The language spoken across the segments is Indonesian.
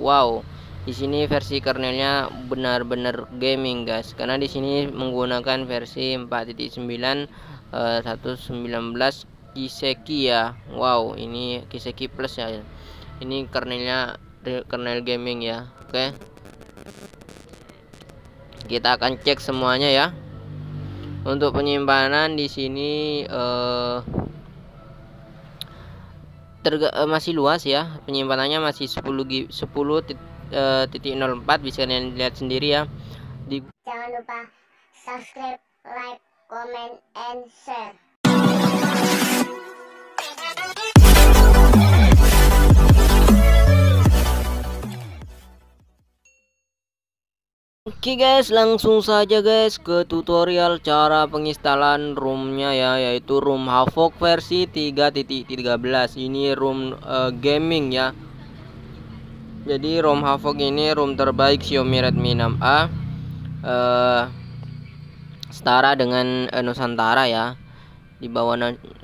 wow di sini versi kernelnya benar-benar gaming guys karena di sini menggunakan versi 4.9 uh, 119 Kiseki ya wow ini Kiseki plus ya ini kernelnya kernel gaming ya oke kita akan cek semuanya ya untuk penyimpanan di sini uh, terga, uh, masih luas ya penyimpanannya masih 10 10 uh, titik 04 bisa kalian lihat sendiri ya di jangan lupa subscribe like comment and share Oke guys langsung saja guys ke tutorial cara penginstalan roomnya ya yaitu room Havoc versi 3.13 ini room uh, gaming ya jadi ROM Havoc ini ROM terbaik Xiaomi Redmi 6A uh, eh, setara dengan uh, Nusantara ya di bawah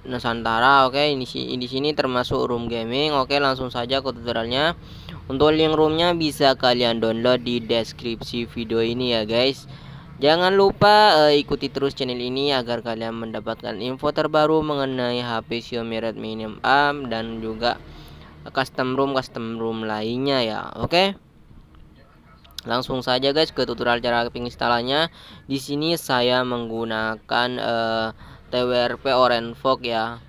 Nusantara oke okay. ini di sini termasuk ROM gaming oke okay, langsung saja ke tutorialnya untuk link roomnya bisa kalian download di deskripsi video ini ya guys Jangan lupa uh, ikuti terus channel ini agar kalian mendapatkan info terbaru mengenai HP Xiaomi Redmi 6A dan juga custom room custom room lainnya ya. Oke. Okay? Langsung saja guys ke tutorial cara penginstalannya. Di sini saya menggunakan uh, eh, TWRP Orange Fog ya.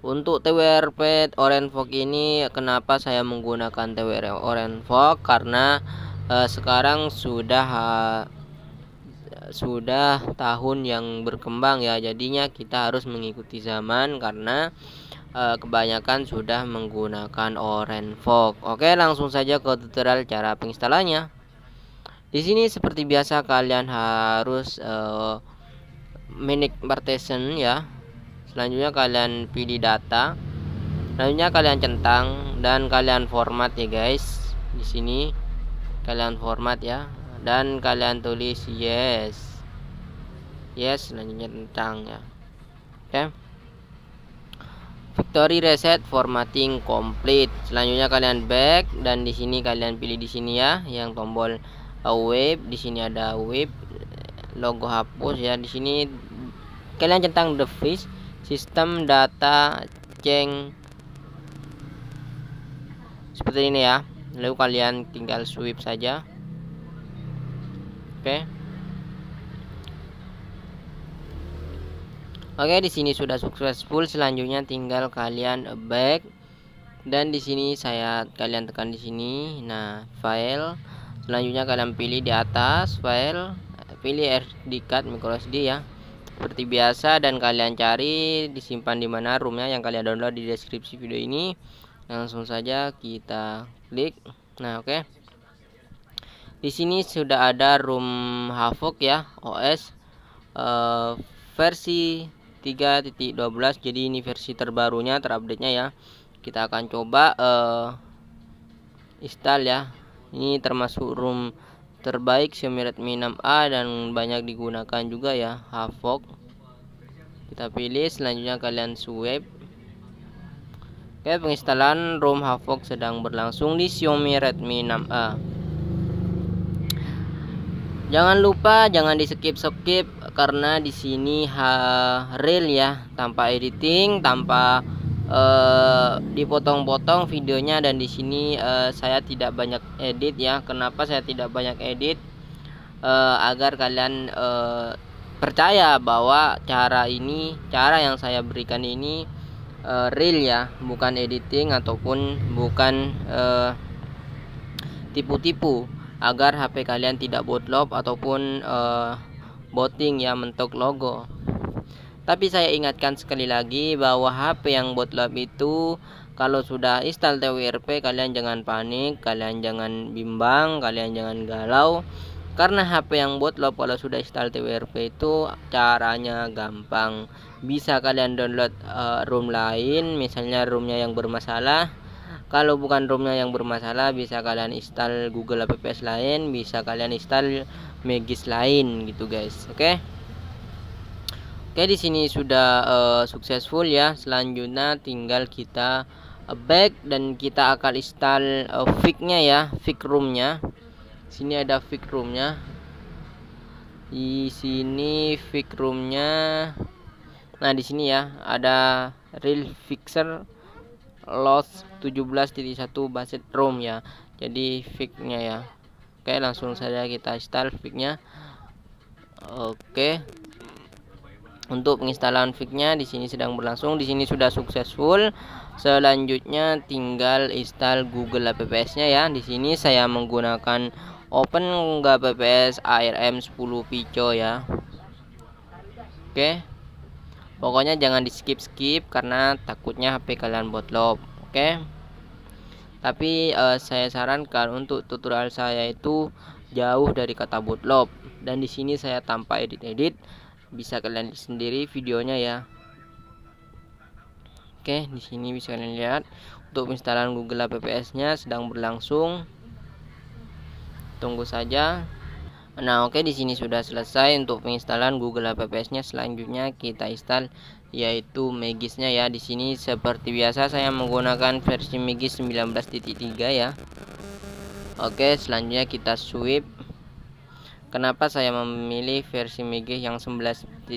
Untuk TWRP Orenvox ini kenapa saya menggunakan TWRP Orenvox karena uh, sekarang sudah uh, sudah tahun yang berkembang ya jadinya kita harus mengikuti zaman karena uh, kebanyakan sudah menggunakan Orenvox. Oke, langsung saja ke tutorial cara penginstalannya. Di sini seperti biasa kalian harus manage partition ya selanjutnya kalian pilih data selanjutnya kalian centang dan kalian format ya guys di sini kalian format ya dan kalian tulis yes yes selanjutnya centang ya oke okay. Victory reset formatting complete. Selanjutnya kalian back dan di sini kalian pilih di sini ya yang tombol web. Di sini ada web logo hapus ya. Di sini kalian centang the fish sistem data ceng seperti ini ya lalu kalian tinggal sweep saja oke okay. oke okay, di sini sudah successful selanjutnya tinggal kalian back dan di sini saya kalian tekan di sini nah file selanjutnya kalian pilih di atas file pilih SD card microSD ya seperti biasa dan kalian cari disimpan di mana roomnya yang kalian download di deskripsi video ini langsung saja kita klik nah oke okay. di sini sudah ada room Havoc ya OS uh, eh, versi 3.12 jadi ini versi terbarunya terupdate nya ya kita akan coba uh, install ya ini termasuk room terbaik Xiaomi Redmi 6A dan banyak digunakan juga ya Havok kita pilih selanjutnya kalian swipe Oke penginstalan ROM Havok sedang berlangsung di Xiaomi Redmi 6A Jangan lupa jangan di skip skip karena di sini real ya tanpa editing tanpa Eh, dipotong-potong videonya dan di sini uh, saya tidak banyak edit ya. Kenapa saya tidak banyak edit? Uh, agar kalian uh, percaya bahwa cara ini, cara yang saya berikan ini uh, real ya, bukan editing ataupun bukan tipu-tipu. Uh, agar HP kalian tidak bootlob ataupun uh, ya mentok logo. Tapi saya ingatkan sekali lagi bahwa HP yang bootloop itu kalau sudah install TWRP kalian jangan panik, kalian jangan bimbang, kalian jangan galau karena HP yang bootloop kalau sudah install TWRP itu caranya gampang. Bisa kalian download uh, eh, ROM lain, misalnya ROMnya yang bermasalah. Kalau bukan ROMnya yang bermasalah, bisa kalian install Google Apps lain, bisa kalian install Magis lain gitu guys. Oke. Okay? Oke, di sini sudah uh, successful ya. Selanjutnya tinggal kita eh, back dan kita akan install uh, fig-nya ya, fig roomnya. Sini ada fig roomnya. Di sini fig roomnya. Nah, di sini ya ada real fixer loss jadi satu basic room ya. Jadi fig-nya ya. Oke, langsung saja kita install fig-nya. Oke untuk penginstalan fignya di sini sedang berlangsung di sini sudah successful selanjutnya tinggal install Google APPS nya ya di sini saya menggunakan open APPS ARM 10 Pico ya oke pokoknya jangan di skip skip karena takutnya HP kalian botlop oke tapi uh, saya sarankan untuk tutorial saya itu jauh dari kata botlop dan di sini saya tanpa edit-edit bisa kalian lihat sendiri videonya ya oke di sini bisa kalian lihat untuk instalan Google APPS nya sedang berlangsung tunggu saja Nah, oke okay, di sini sudah selesai untuk penginstalan Google APPS-nya. Selanjutnya kita install yaitu Magis-nya ya. Di sini seperti biasa saya menggunakan versi Magis 19.3 ya. Oke, okay, selanjutnya kita swipe Kenapa saya memilih versi MIG yang 11.3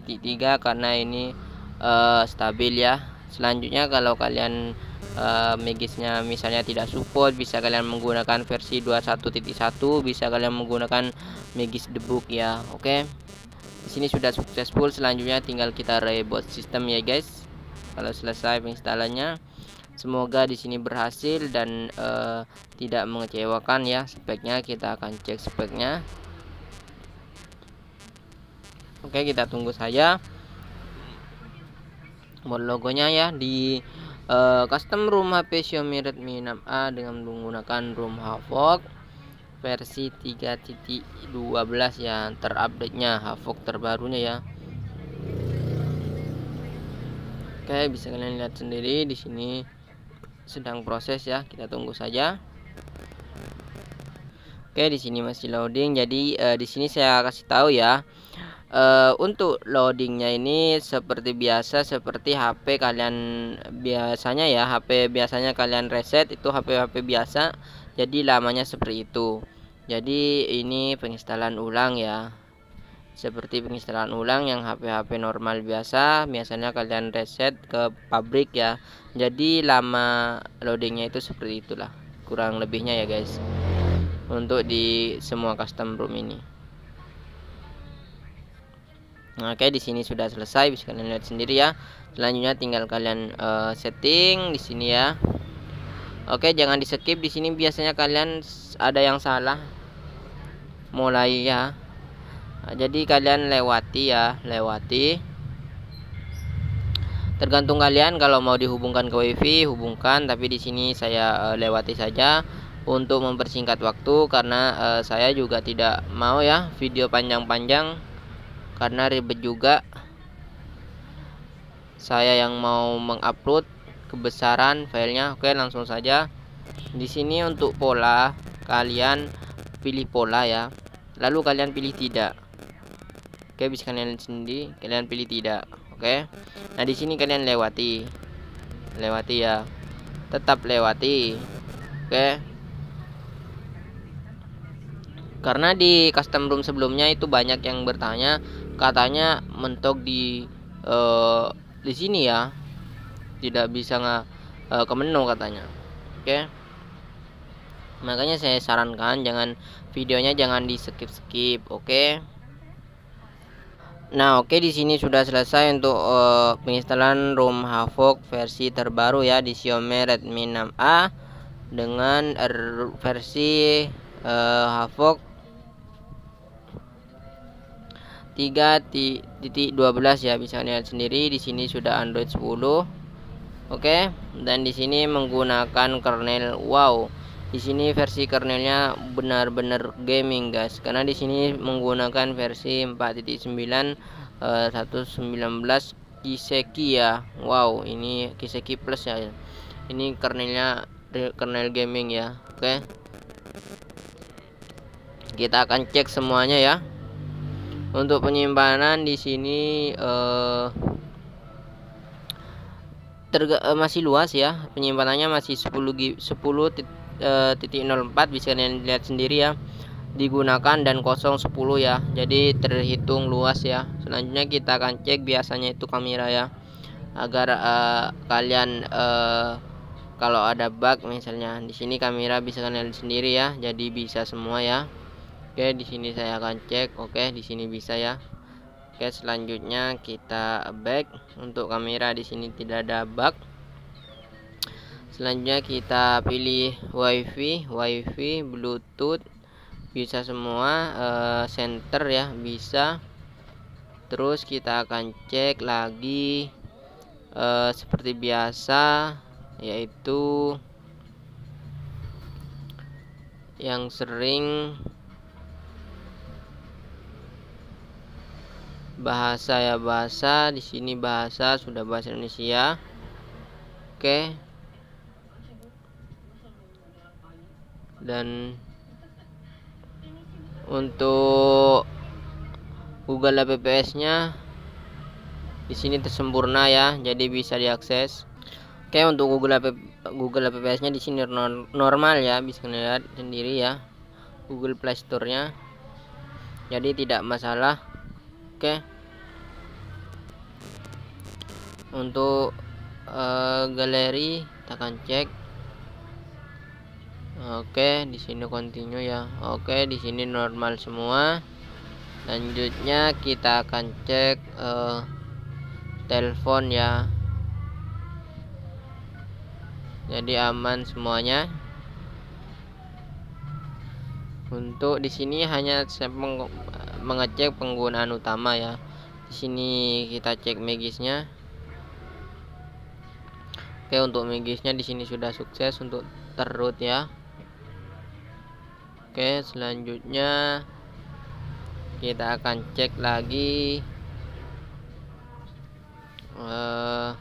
karena ini uh, stabil ya. Selanjutnya kalau kalian uh, eh, MIGisnya misalnya tidak support, bisa kalian menggunakan versi 21.1, bisa kalian menggunakan MIGis Book ya. Oke. Okay? Di sini sudah successful, selanjutnya tinggal kita reboot sistem ya guys. Kalau selesai penginstalannya semoga di sini berhasil dan uh, tidak mengecewakan ya speknya kita akan cek speknya oke kita tunggu saja buat logonya ya di uh, custom room HP Xiaomi Redmi 6A dengan menggunakan room Havok versi 3.12 ya terupdate nya Havok terbarunya ya Oke bisa kalian lihat sendiri di sini sedang proses ya kita tunggu saja Oke di sini masih loading jadi uh, di sini saya kasih tahu ya e, untuk loadingnya ini seperti biasa seperti HP kalian biasanya ya HP biasanya kalian reset itu HP HP biasa jadi lamanya seperti itu jadi ini penginstalan ulang ya seperti penginstalan ulang yang HP HP normal biasa biasanya kalian reset ke pabrik ya jadi lama loadingnya itu seperti itulah kurang lebihnya ya guys untuk di semua custom room ini Nah, oke okay, di sini sudah selesai bisa kalian lihat sendiri ya. Selanjutnya tinggal kalian uh, setting di sini ya. Oke, jangan di skip di sini biasanya kalian ada yang salah mulai ya. Nah, jadi kalian lewati ya, lewati. Tergantung kalian kalau mau dihubungkan ke WiFi hubungkan, tapi di sini saya uh, lewati saja untuk mempersingkat waktu karena uh, saya juga tidak mau ya video panjang-panjang karena ribet juga saya yang mau mengupload kebesaran filenya oke langsung saja di sini untuk pola kalian pilih pola ya lalu kalian pilih tidak oke bisa kalian sendiri kalian pilih tidak oke nah di sini kalian lewati lewati ya tetap lewati oke karena di custom room sebelumnya itu banyak yang bertanya katanya mentok di uh, di sini ya tidak bisa nggak uh, eh, ke menu katanya oke okay? makanya saya sarankan jangan videonya jangan di skip skip oke okay? Nah, oke okay, di sini sudah selesai untuk uh, penginstalan ROM havoc versi terbaru ya di Xiaomi Redmi 6A dengan versi uh, Havok 3.12 ya bisa lihat sendiri di sini sudah Android 10 oke okay? dan di sini menggunakan kernel wow di sini versi kernelnya benar-benar gaming guys karena di sini menggunakan versi 4.9 119 eh, Kiseki ya wow ini Kiseki plus ya ini kernelnya kernel gaming ya oke okay? kita akan cek semuanya ya untuk penyimpanan di sini eh, eh, masih luas ya penyimpanannya masih 10 10 eh, nol empat 04 bisa kalian lihat sendiri ya digunakan dan kosong 10 ya jadi terhitung luas ya selanjutnya kita akan cek biasanya itu kamera ya agar uh, kalian uh, kalau ada bug misalnya di sini kamera bisa kalian lihat sendiri ya jadi bisa semua ya oke di sini saya akan cek oke di sini bisa ya oke selanjutnya kita back untuk kamera di sini tidak ada bug selanjutnya kita pilih wifi wifi bluetooth bisa semua e, eh, center ya bisa terus kita akan cek lagi e, seperti biasa yaitu yang sering bahasa ya bahasa di sini bahasa sudah bahasa Indonesia oke dan untuk Google APPS nya di sini tersempurna ya jadi bisa diakses oke untuk Google APP, Google APPS nya di sini normal ya bisa lihat sendiri ya Google Play Store nya jadi tidak masalah oke okay untuk uh, galeri kita akan cek oke di sini continue ya oke di sini normal semua selanjutnya kita akan cek uh, telepon ya jadi aman semuanya untuk di sini hanya mengecek penggunaan utama ya di sini kita cek magisnya Oke, untuk magisnya di sini sudah sukses untuk terut ya. Oke, selanjutnya kita akan cek lagi uh,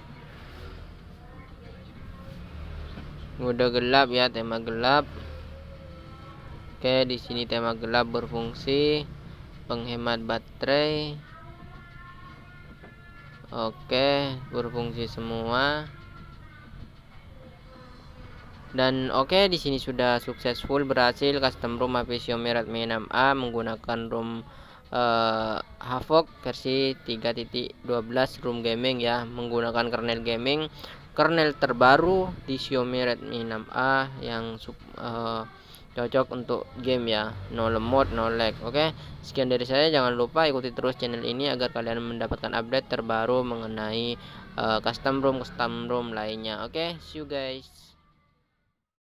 udah gelap ya tema gelap oke di sini tema gelap berfungsi penghemat baterai oke berfungsi semua dan oke okay, di sini sudah successful berhasil custom ROM HP Xiaomi Redmi 6A menggunakan ROM uh, eh, Havok versi 3.12 ROM gaming ya menggunakan kernel gaming kernel terbaru di Xiaomi Redmi 6A yang uh, cocok untuk game ya no lemot no lag oke okay? sekian dari saya jangan lupa ikuti terus channel ini agar kalian mendapatkan update terbaru mengenai uh, custom ROM custom ROM lainnya oke okay? see you guys